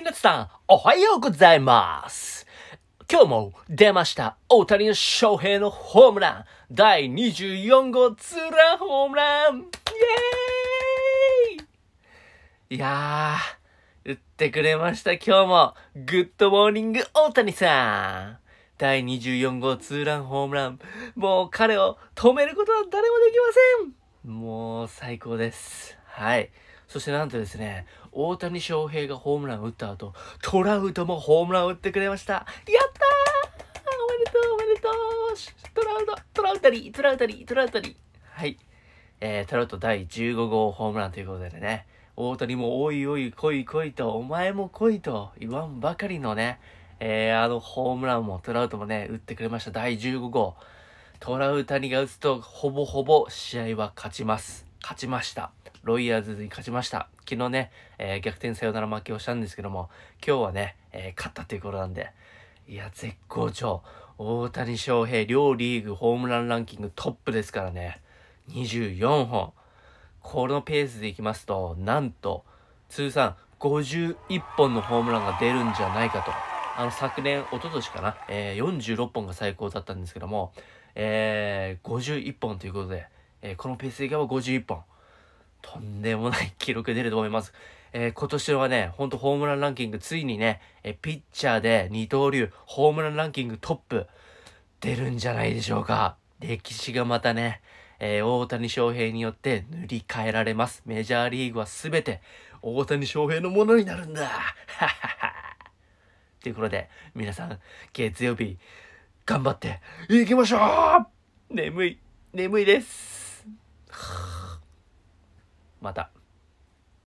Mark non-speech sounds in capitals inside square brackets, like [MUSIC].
なさん、おはようございます。今日も出ました、大谷翔平のホームラン、第24号ツーランホームランイエーイいやー、打ってくれました、今日も。グッドモーニング大谷さん。第24号ツーランホームラン。もう彼を止めることは誰もできませんもう最高です。はい。そしてなんとですね、大谷翔平がホームランを打った後、トラウトもホームランを打ってくれました。やったーおめでとうおめでとうトラウト、トラウタリトラウタリトラウタリはい。えー、トラウト第15号ホームランということでね、大谷もおいおい来い来いと、お前も来いと言わんばかりのね、えー、あのホームランもトラウトもね、打ってくれました。第15号。トラウタニが打つと、ほぼほぼ試合は勝ちます。勝ちました。ロイヤーズに勝ちました。昨日ね、えー、逆転サヨナラ負けをしたんですけども、今日はね、えー、勝ったということなんで、いや、絶好調。大谷翔平、両リーグホームランランキングトップですからね。24本。このペースでいきますと、なんと、通算51本のホームランが出るんじゃないかと。あの、昨年、一昨年かな、えー、46本が最高だったんですけども、えー、51本ということで、えー、このペースでいけば51本。とんでもない記録出ると思います。えー、今年はね、ほんとホームランランキング、ついにね、えピッチャーで二刀流、ホームランランキングトップ、出るんじゃないでしょうか。歴史がまたね、えー、大谷翔平によって塗り替えられます。メジャーリーグは全て大谷翔平のものになるんだ [LAUGHS] ということで、皆さん、月曜日、頑張っていきましょう眠い、眠いです。また。